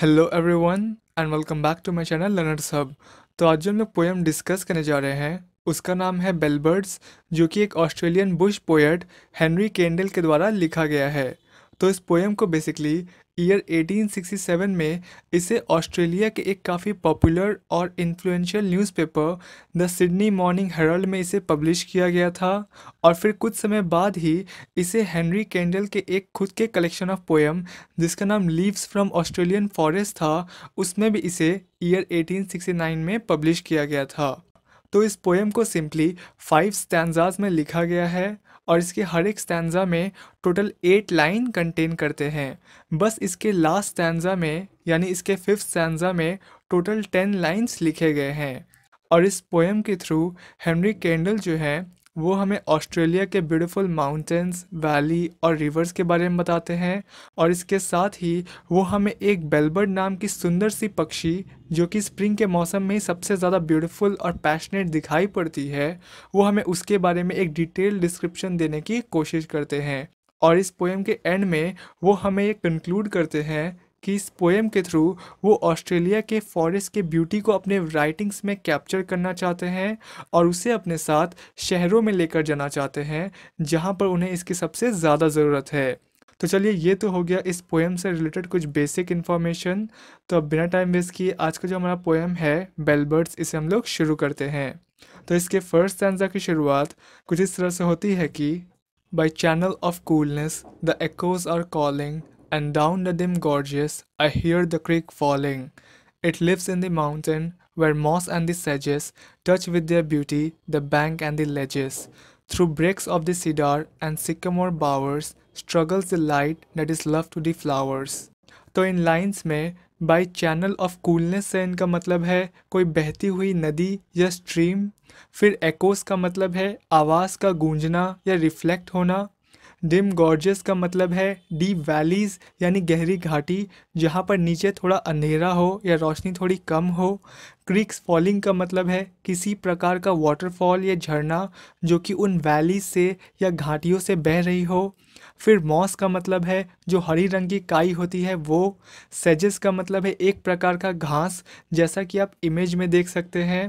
Hello everyone and welcome back to my channel learner सब तो आज जो हम लोग पोएम डिस्कस करने जा रहे हैं उसका नाम है बेलबर्ड्स जो कि एक Australian bush poet Henry Kendall के द्वारा लिखा गया है तो इस पोएम को बेसिकली ईयर 1867 में इसे ऑस्ट्रेलिया के एक काफ़ी पॉपुलर और influential newspaper the Sydney Morning Herald में इसे पब्लिश किया गया था और फिर कुछ समय बाद ही इसे हेनरी कैंडल के एक खुद के कलेक्शन ऑफ पोएम जिसका नाम लीव्स फ्रॉम ऑस्ट्रेलियन फॉरेस्ट था उसमें भी इसे ईयर 1869 में पब्लिश किया गया था तो इस पोएम को सिंपली फाइव स्टैंडाज में लिखा गया है और इसके हर एक स्टैंडा में टोटल एट लाइन कंटेन करते हैं बस इसके लास्ट स्टैंडा में यानी इसके फिफ्थ स्टैंडा में टोटल टेन लाइन्स लिखे गए हैं और इस पोएम के थ्रू हेनरी कैंडल जो है वो हमें ऑस्ट्रेलिया के ब्यूटीफुल माउंटेंस वैली और रिवर्स के बारे में बताते हैं और इसके साथ ही वो हमें एक बेलबर्ड नाम की सुंदर सी पक्षी जो कि स्प्रिंग के मौसम में ही सबसे ज़्यादा ब्यूटीफुल और पैशनेट दिखाई पड़ती है वो हमें उसके बारे में एक डिटेल डिस्क्रिप्शन देने की कोशिश करते हैं और इस पोएम के एंड में वो हमें ये कंक्लूड करते हैं कि इस पोएम के थ्रू वो ऑस्ट्रेलिया के फॉरेस्ट के ब्यूटी को अपने राइटिंग्स में कैप्चर करना चाहते हैं और उसे अपने साथ शहरों में लेकर जाना चाहते हैं जहाँ पर उन्हें इसकी सबसे ज़्यादा ज़रूरत है तो चलिए ये तो हो गया इस पोएम से रिलेटेड कुछ बेसिक इन्फॉर्मेशन तो अब बिना टाइम वेस्ट किए आज का जो हमारा पोएम है बेलबर्ड्स इसे हम लोग शुरू करते हैं तो इसके फर्स्ट स्टैंजा की शुरुआत कुछ इस तरह से होती है कि by channel of coolness the echoes are calling and down the dim gorges I hear the creek falling. It lives in the mountain, where moss and the sedges touch with their beauty the bank and the ledges. Through breaks of the cedar and sycamore bowers struggles the light that is love to the flowers. तो इन lines में by channel of coolness से इनका मतलब है कोई बहती हुई नदी या स्ट्रीम फिर एकोस का मतलब है आवाज़ का गूंजना या रिफ्लेक्ट होना डिम गॉर्जेस का मतलब है डीप वैलीज़ यानी गहरी घाटी जहाँ पर नीचे थोड़ा अंधेरा हो या रोशनी थोड़ी कम हो क्रिक्स फॉलिंग का मतलब है किसी प्रकार का वाटरफॉल या झरना जो कि उन वैलीज से या घाटियों से बह रही हो फिर मॉस का मतलब है जो हरी रंग की काई होती है वो सेजेस का मतलब है एक प्रकार का घास जैसा कि आप इमेज में देख सकते हैं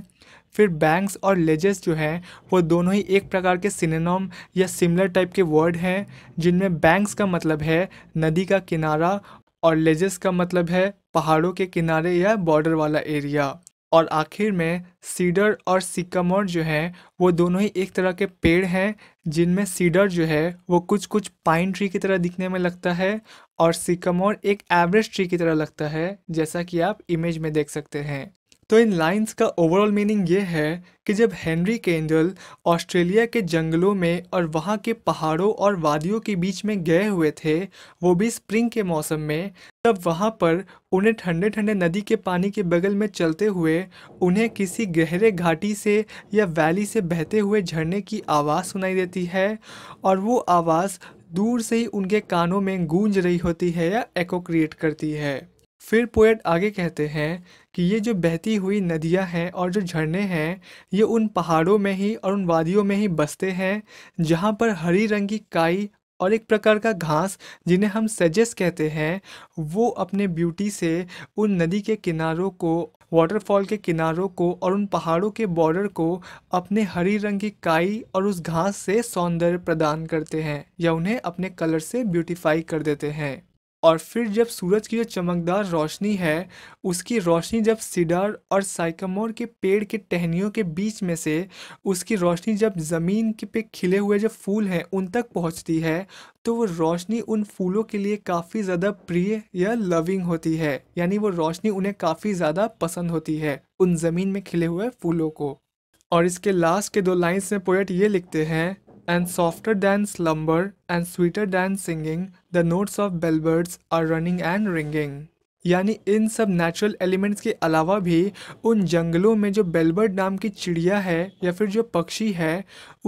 फिर बैंक्स और लेजेस जो हैं वो दोनों ही एक प्रकार के सिनेनॉम या सिमिलर टाइप के वर्ड हैं जिनमें बैंक्स का मतलब है नदी का किनारा और लेजेस का मतलब है पहाड़ों के किनारे या बॉर्डर वाला एरिया और आखिर में सीडर और सिकमोर जो है वो दोनों ही एक तरह के पेड़ हैं जिनमें सीडर जो है वो कुछ कुछ पाइन ट्री की तरह दिखने में लगता है और सिकमोर एक एवरेज ट्री की तरह लगता है जैसा कि आप इमेज में देख सकते हैं तो इन लाइंस का ओवरऑल मीनिंग ये है कि जब हेनरी केंडल ऑस्ट्रेलिया के जंगलों में और वहाँ के पहाड़ों और वादियों के बीच में गए हुए थे वो भी स्प्रिंग के मौसम में तब वहाँ पर उन्हें ठंडे ठंडे नदी के पानी के बगल में चलते हुए उन्हें किसी गहरे घाटी से या वैली से बहते हुए झरने की आवाज़ सुनाई देती है और वो आवाज़ दूर से ही उनके कानों में गूंज रही होती है या एको क्रिएट करती है फिर पोएट आगे कहते हैं कि ये जो बहती हुई नदियाँ हैं और जो झरने हैं ये उन पहाड़ों में ही और उन वादियों में ही बसते हैं जहाँ पर हरी रंग की काई और एक प्रकार का घास जिन्हें हम सजेस कहते हैं वो अपने ब्यूटी से उन नदी के किनारों को वाटरफॉल के किनारों को और उन पहाड़ों के बॉर्डर को अपने हरी रंग की काई और उस घास से सौंदर्य प्रदान करते हैं या उन्हें अपने कलर से ब्यूटीफाई कर देते हैं और फिर जब सूरज की जो चमकदार रोशनी है उसकी रोशनी जब सिडार और साइकमोर के पेड़ के टहनियों के बीच में से उसकी रोशनी जब ज़मीन के पे खिले हुए जो फूल हैं उन तक पहुंचती है तो वो रोशनी उन फूलों के लिए काफ़ी ज़्यादा प्रिय या लविंग होती है यानी वो रोशनी उन्हें काफ़ी ज़्यादा पसंद होती है उन ज़मीन में खिले हुए फूलों को और इसके लास्ट के दो लाइन्स में पोएट ये लिखते हैं and softer than slumber and sweeter than singing the notes of bellbirds are running and ringing यानी इन सब नेचुरल एलिमेंट्स के अलावा भी उन जंगलों में जो बेलबर्ड नाम की चिड़िया है या फिर जो पक्षी है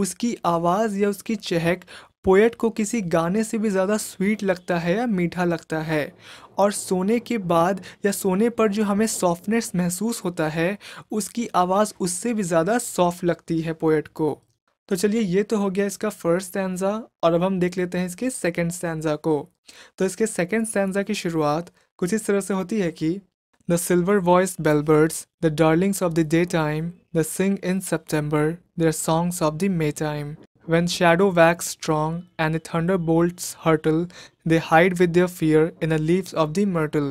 उसकी आवाज़ या उसकी चहक पोएट को किसी गाने से भी ज़्यादा स्वीट लगता है या मीठा लगता है और सोने के बाद या सोने पर जो हमें सॉफ्टनेस महसूस होता है उसकी आवाज़ उससे भी ज़्यादा सॉफ्ट लगती है पोएट को तो चलिए ये तो हो गया इसका फर्स्ट स्टैंडा और अब हम देख लेते हैं इसके सेकेंड स्टैंडा को तो इसके सेकेंड स्टैंडा की शुरुआत कुछ इस तरह से होती है कि the silver voice bellbirds the darlings of the day time the sing in September their songs of the May time When shadow wax strong and the thunderbolts hurtle, they hide with their fear in the leaves of the myrtle.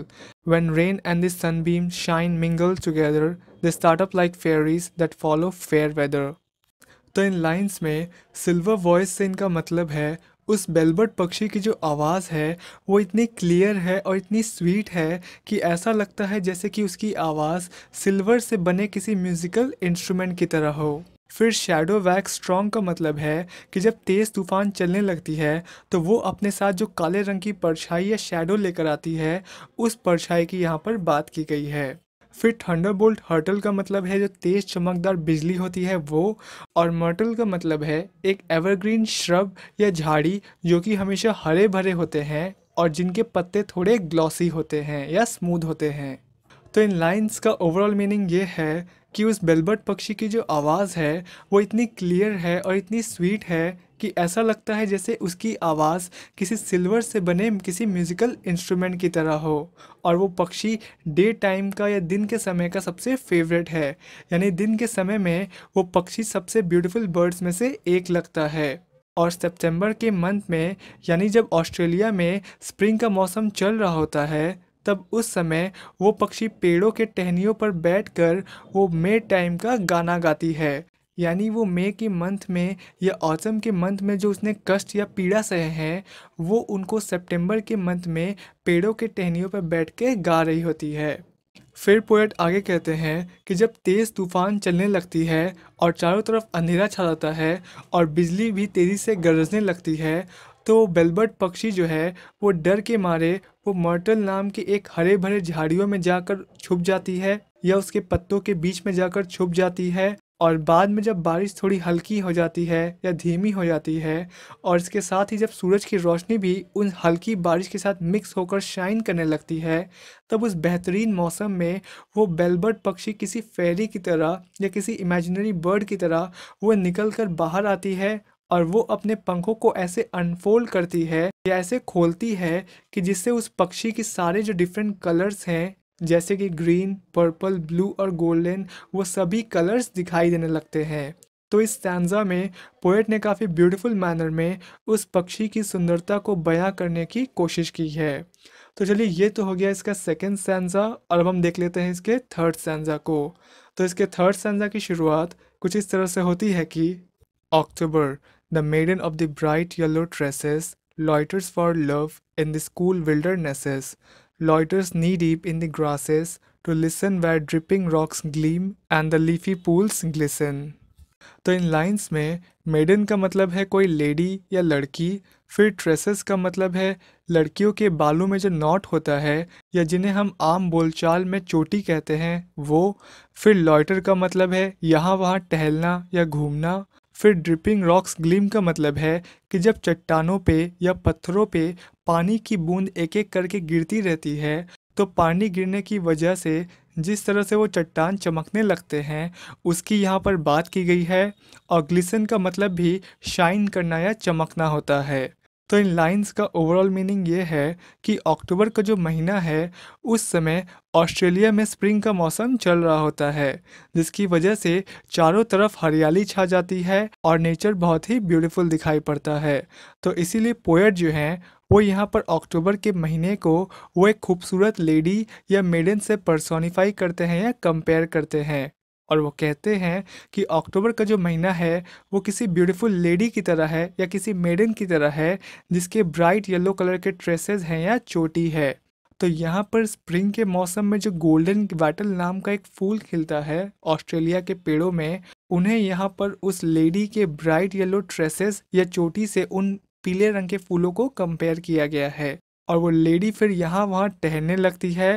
When rain and the sunbeam shine mingle together, they start up like fairies that follow fair weather. तो इन lines में silver voice से इनका मतलब है उस बेलबर्ट पक्षी की जो आवाज़ है वो इतनी क्लियर है और इतनी स्वीट है कि ऐसा लगता है जैसे कि उसकी आवाज़ सिल्वर से बने किसी म्यूज़िकल इंस्ट्रूमेंट की तरह हो फिर शेडो वैक स्ट्रॉन्ग का मतलब है कि जब तेज़ तूफान चलने लगती है तो वो अपने साथ जो काले रंग की परछाई या शेडो लेकर आती है उस परछाई की यहाँ पर बात की गई है फिर थंडरबोल्ट हर्टल का मतलब है जो तेज़ चमकदार बिजली होती है वो और मर्टल का मतलब है एक एवरग्रीन श्रब या झाड़ी जो कि हमेशा हरे भरे होते हैं और जिनके पत्ते थोड़े ग्लॉसी होते हैं या स्मूथ होते हैं तो इन लाइंस का ओवरऑल मीनिंग ये है कि उस बेलबर्ट पक्षी की जो आवाज़ है वो इतनी क्लियर है और इतनी स्वीट है कि ऐसा लगता है जैसे उसकी आवाज़ किसी सिल्वर से बने किसी म्यूज़िकल इंस्ट्रूमेंट की तरह हो और वो पक्षी डे टाइम का या दिन के समय का सबसे फेवरेट है यानी दिन के समय में वो पक्षी सबसे ब्यूटीफुल बर्ड्स में से एक लगता है और सितंबर के मंथ में यानी जब ऑस्ट्रेलिया में स्प्रिंग का मौसम चल रहा होता है तब उस समय वो पक्षी पेड़ों के टहनियों पर बैठकर वो मे टाइम का गाना गाती है यानी वो मे के मंथ में या ऑसम के मंथ में जो उसने कष्ट या पीड़ा सहे हैं वो उनको सितंबर के मंथ में पेड़ों के टहनियों पर बैठ के गा रही होती है फिर पोएट आगे कहते हैं कि जब तेज़ तूफान चलने लगती है और चारों तरफ अंधेरा छा जाता है और बिजली भी तेज़ी से गरजने लगती है तो बेलबर्ट पक्षी जो है वो डर के मारे वो मर्टल नाम के एक हरे भरे झाड़ियों में जाकर छुप जाती है या उसके पत्तों के बीच में जाकर छुप जाती है और बाद में जब बारिश थोड़ी हल्की हो जाती है या धीमी हो जाती है और इसके साथ ही जब सूरज की रोशनी भी उन हल्की बारिश के साथ मिक्स होकर शाइन करने लगती है तब उस बेहतरीन मौसम में वो बेलबर्ड पक्षी किसी फेरी की तरह या किसी इमेजिनरी बर्ड की तरह वो निकल कर बाहर आती है और वो अपने पंखों को ऐसे अनफोल्ड करती है या ऐसे खोलती है कि जिससे उस पक्षी के सारे जो डिफरेंट कलर्स हैं जैसे कि ग्रीन पर्पल ब्लू और गोल्डन वो सभी कलर्स दिखाई देने लगते हैं तो इस स्टैंडा में पोएट ने काफ़ी ब्यूटीफुल मैनर में उस पक्षी की सुंदरता को बयां करने की कोशिश की है तो चलिए ये तो हो गया इसका सेकेंड सेंजा और अब हम देख लेते हैं इसके थर्ड सेंजा को तो इसके थर्ड सेंजा की शुरुआत कुछ इस तरह से होती है कि अक्टूबर The maiden of the bright yellow tresses loiters for love in the school wildernesses, loiters knee deep in the grasses to listen where dripping rocks gleam and the leafy pools glisten. तो इन lines में maiden का मतलब है कोई lady या लड़की फिर ट्रेसेस का मतलब है लड़कियों के बालों में जो नॉट होता है या जिन्हें हम आम बोलचाल में चोटी कहते हैं वो फिर लॉयटर का मतलब है यहाँ वहाँ टहलना या घूमना फिर ड्रिपिंग रॉक्स ग्लीम का मतलब है कि जब चट्टानों पे या पत्थरों पे पानी की बूंद एक एक करके गिरती रहती है तो पानी गिरने की वजह से जिस तरह से वो चट्टान चमकने लगते हैं उसकी यहाँ पर बात की गई है और ग्लिसन का मतलब भी शाइन करना या चमकना होता है तो इन लाइंस का ओवरऑल मीनिंग ये है कि अक्टूबर का जो महीना है उस समय ऑस्ट्रेलिया में स्प्रिंग का मौसम चल रहा होता है जिसकी वजह से चारों तरफ हरियाली छा जाती है और नेचर बहुत ही ब्यूटीफुल दिखाई पड़ता है तो इसीलिए पोएट जो हैं वो यहाँ पर अक्टूबर के महीने को वो एक खूबसूरत लेडी या मेडन से परसोनीफाई करते हैं या कंपेयर करते हैं और वो कहते हैं कि अक्टूबर का जो महीना है वो किसी ब्यूटीफुल लेडी की तरह है या किसी मेडन की तरह है जिसके ब्राइट येलो कलर के ट्रेसेस हैं या चोटी है तो यहाँ पर स्प्रिंग के मौसम में जो गोल्डन बैटल नाम का एक फूल खिलता है ऑस्ट्रेलिया के पेड़ों में उन्हें यहाँ पर उस लेडी के ब्राइट येलो ट्रेसेस या चोटी से उन पीले रंग के फूलों को कंपेयर किया गया है और वो लेडी फिर यहाँ वहाँ टहलने लगती है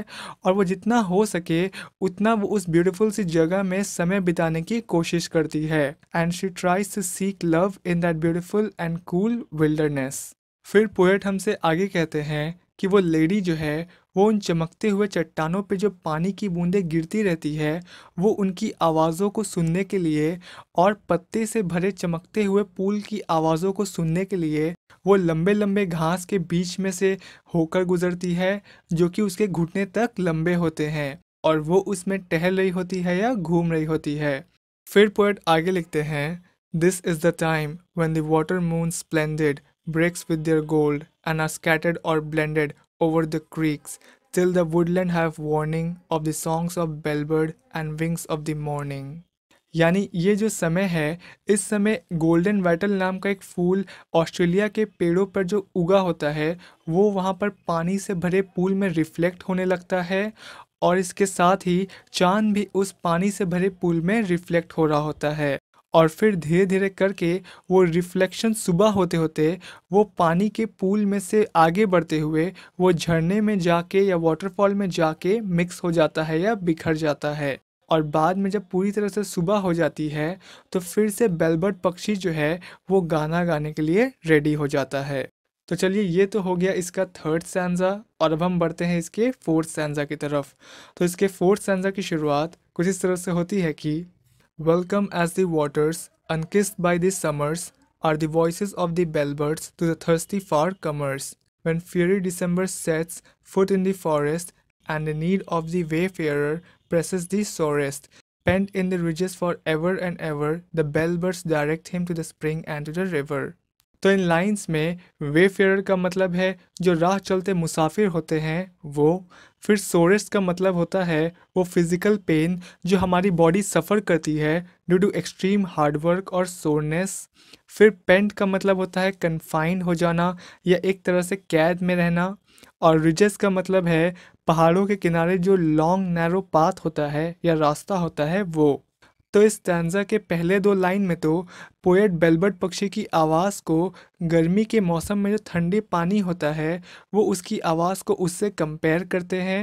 और वो जितना हो सके उतना वो उस ब्यूटीफुल सी जगह में समय बिताने की कोशिश करती है and she tries to seek love in that beautiful and cool wilderness फिर पोएट हमसे आगे कहते हैं कि वो लेडी जो है वो उन चमकते हुए चट्टानों पे जो पानी की बूंदें गिरती रहती है वो उनकी आवाज़ों को सुनने के लिए और पत्ते से भरे चमकते हुए पूल की आवाज़ों को सुनने के लिए वो लंबे लंबे घास के बीच में से होकर गुजरती है जो कि उसके घुटने तक लंबे होते हैं और वो उसमें टहल रही होती है या घूम रही होती है फिर पोएट आगे लिखते हैं this is the time when daughter moon splendid breaks with their gold and are scattered और blended over the creeks till the woodland have warning of the songs of bellbird and wings of the morning यानी ये जो समय है इस समय golden vital नाम का एक फूल ऑस्ट्रेलिया के पेड़ों पर जो उगा होता है वो वहाँ पर पानी से भरे पूल में रिफ्लेक्ट होने लगता है और इसके साथ ही चांद भी उस पानी से भरे पूल में रिफ्लेक्ट हो रहा होता है और फिर धीरे धीरे करके वो रिफ्लेक्शन सुबह होते होते वो पानी के पूल में से आगे बढ़ते हुए वो झरने में जाके या वाटरफॉल में जाके मिक्स हो जाता है या बिखर जाता है और बाद में जब पूरी तरह से सुबह हो जाती है तो फिर से बेलबर्ड पक्षी जो है वो गाना गाने के लिए रेडी हो जाता है तो चलिए ये तो हो गया इसका थर्ड सेंजा और अब हम बढ़ते हैं इसके फोर्थ सेंजा की तरफ तो इसके फोर्थ सेंजा की शुरुआत कुछ इस तरह से होती है कि welcome as daughters waters unkissed by the summers are the voice of the bellbirds to the thirsty for comers when fury December sets foot in the forest and the need of the wayfarer presses the sorest. Pent in the ridges for ever and ever, the birds direct him to the spring and to the river. तो इन lines में Wayfair का मतलब है जो राह चलते मुसाफिर होते हैं वो फिर सोरेस का मतलब होता है वो फिज़िकल पेन जो हमारी बॉडी सफ़र करती है ड्यू टू एक्सट्रीम हार्डवर्क और सोरनेस फिर पेंट का मतलब होता है कन्फाइंड हो जाना या एक तरह से कैद में रहना और रिजस का मतलब है पहाड़ों के किनारे जो लॉन्ग नैरो पाथ होता है या रास्ता होता है वो तो इस टैंजा के पहले दो लाइन में तो पोएट बेलबर्ट पक्षी की आवाज़ को गर्मी के मौसम में जो ठंडे पानी होता है वो उसकी आवाज़ को उससे कंपेयर करते हैं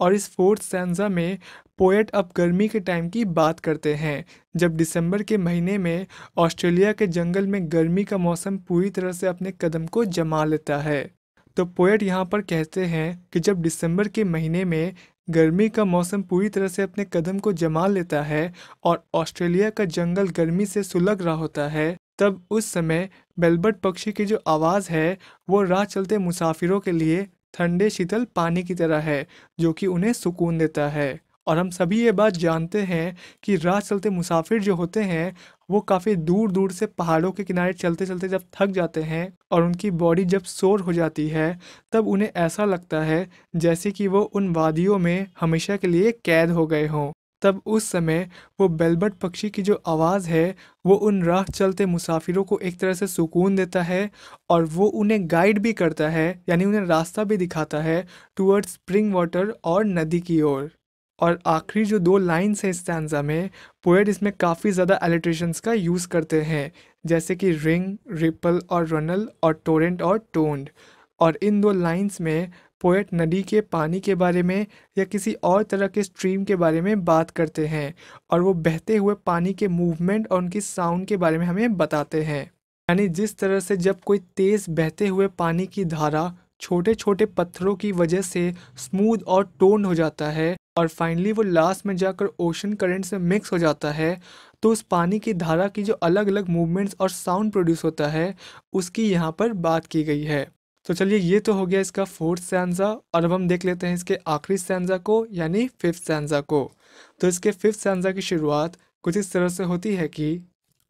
और इस फोर्थ सेंजा में पोएट अब गर्मी के टाइम की बात करते हैं जब दिसंबर के महीने में ऑस्ट्रेलिया के जंगल में गर्मी का मौसम पूरी तरह से अपने कदम को जमा लेता है तो पोएट यहाँ पर कहते हैं कि जब दिसंबर के महीने में गर्मी का मौसम पूरी तरह से अपने कदम को जमा लेता है और ऑस्ट्रेलिया का जंगल गर्मी से सुलग रहा होता है तब उस समय बेलबर्ट पक्षी की जो आवाज़ है वो राह चलते मुसाफिरों के लिए ठंडे शीतल पानी की तरह है जो कि उन्हें सुकून देता है और हम सभी ये बात जानते हैं कि राह चलते मुसाफिर जो होते हैं वो काफ़ी दूर दूर से पहाड़ों के किनारे चलते चलते जब थक जाते हैं और उनकी बॉडी जब शोर हो जाती है तब उन्हें ऐसा लगता है जैसे कि वो उन वादियों में हमेशा के लिए कैद हो गए हों तब उस समय वो बेलबट पक्षी की जो आवाज़ है वो उन राह चलते मुसाफिरों को एक तरह से सुकून देता है और वो उन्हें गाइड भी करता है यानी उन्हें रास्ता भी दिखाता है टूवर्ड स्प्रिंग वाटर और नदी की ओर और आखिरी जो दो लाइन्स हैं इस स्टैंडा में पोएट इसमें काफ़ी ज़्यादा एलिट्रेशंस का यूज़ करते हैं जैसे कि रिंग रिपल और रनल और टोरेंट और टोंड और इन दो लाइन्स में पोएट नदी के पानी के बारे में या किसी और तरह के स्ट्रीम के बारे में बात करते हैं और वो बहते हुए पानी के मूवमेंट और उनकी साउंड के बारे में हमें बताते हैं यानी जिस तरह से जब कोई तेज़ बहते हुए पानी की धारा छोटे छोटे पत्थरों की वजह से स्मूद और टोन हो जाता है और फाइनली वो लास्ट में जाकर ओशन करेंट से मिक्स हो जाता है तो उस पानी की धारा की जो अलग अलग मूवमेंट्स और साउंड प्रोड्यूस होता है उसकी यहाँ पर बात की गई है तो चलिए ये तो हो गया इसका फोर्थ सैनजा और अब हम देख लेते हैं इसके आखिरी सैनजा को यानी फिफ्थ सैनजा को तो इसके फिफ्थ सैनजा की शुरुआत कुछ इस तरह से होती है कि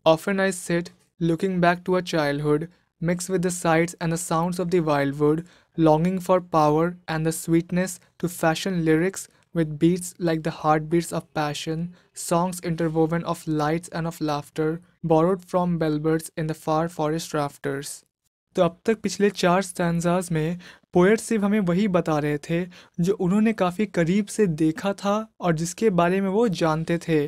often I sit looking back to a childhood mixed with the sights and the sounds of the wildwood, longing for power and the sweetness to fashion lyrics with beats like the heartbeats of passion, songs interwoven of lights and of laughter, borrowed from bellbirds in the far forest rafters. तो अब तक पिछले चार stanzas में poet सिर्फ हमें वही बता रहे थे जो उन्होंने काफ़ी करीब से देखा था और जिसके बारे में वो जानते थे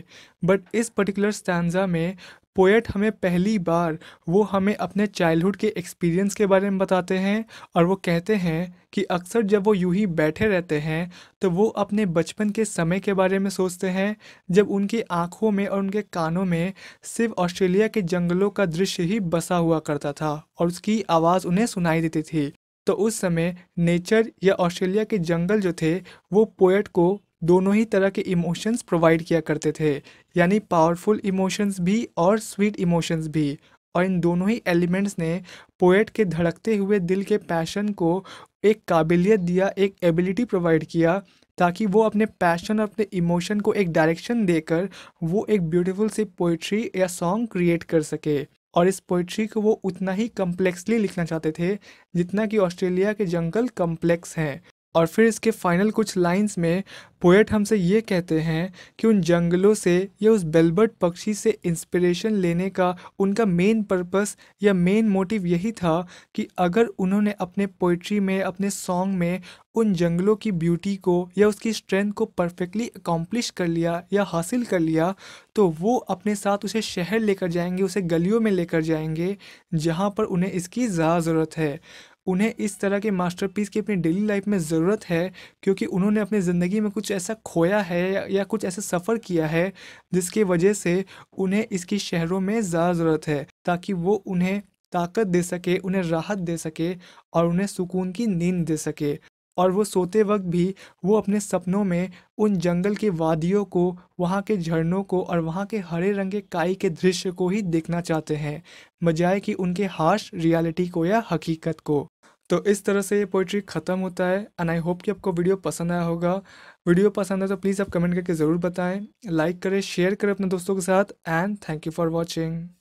बट इस पर्टिकुलर स्टैंडा में पोएट हमें पहली बार वो हमें अपने चाइल्डहुड के एक्सपीरियंस के बारे में बताते हैं और वो कहते हैं कि अक्सर जब वो यूं ही बैठे रहते हैं तो वो अपने बचपन के समय के बारे में सोचते हैं जब उनकी आँखों में और उनके कानों में सिर्फ ऑस्ट्रेलिया के जंगलों का दृश्य ही बसा हुआ करता था और उसकी आवाज़ उन्हें सुनाई देती थी तो उस समय नेचर या ऑस्ट्रेलिया के जंगल जो थे वो पोएट को दोनों ही तरह के इमोशंस प्रोवाइड किया करते थे यानी पावरफुल इमोशंस भी और स्वीट इमोशंस भी और इन दोनों ही एलिमेंट्स ने पोएट के धड़कते हुए दिल के पैशन को एक काबिलियत दिया एक एबिलिटी प्रोवाइड किया ताकि वो अपने पैशन और अपने इमोशन को एक डायरेक्शन देकर वो एक ब्यूटीफुल सी पोइट्री या सॉन्ग क्रिएट कर सके और इस पोइट्री को वो उतना ही कम्प्लेक्सली लिखना चाहते थे जितना कि ऑस्ट्रेलिया के जंगल कम्प्लेक्स हैं और फिर इसके फाइनल कुछ लाइंस में पोएट हमसे ये कहते हैं कि उन जंगलों से या उस बेलबर्ट पक्षी से इंस्पिरेशन लेने का उनका मेन पर्पस या मेन मोटिव यही था कि अगर उन्होंने अपने पोइट्री में अपने सॉन्ग में उन जंगलों की ब्यूटी को या उसकी स्ट्रेंथ को परफेक्टली अकॉम्प्लिश कर लिया या हासिल कर लिया तो वो अपने साथ उसे शहर लेकर जाएंगे उसे गलियों में लेकर जाएंगे जहाँ पर उन्हें इसकी ज़्यादा ज़रूरत है उन्हें इस तरह के मास्टरपीस की अपनी डेली लाइफ में ज़रूरत है क्योंकि उन्होंने अपनी ज़िंदगी में कुछ ऐसा खोया है या कुछ ऐसा सफ़र किया है जिसकी वजह से उन्हें इसकी शहरों में ज़्यादा ज़रूरत है ताकि वो उन्हें ताकत दे सके उन्हें राहत दे सके और उन्हें सुकून की नींद दे सके और वो सोते वक्त भी वो अपने सपनों में उन जंगल के वादियों को वहाँ के झरनों को और वहाँ के हरे रंग के काई के दृश्य को ही देखना चाहते हैं बजाय कि उनके हार्श रियलिटी को या हकीकत को तो इस तरह से ये पोइट्री ख़त्म होता है एंड आई होप कि आपको वीडियो पसंद आया होगा वीडियो पसंद है तो प्लीज़ आप कमेंट करके ज़रूर बताएं लाइक करें शेयर करें अपने दोस्तों के साथ and thank you for watching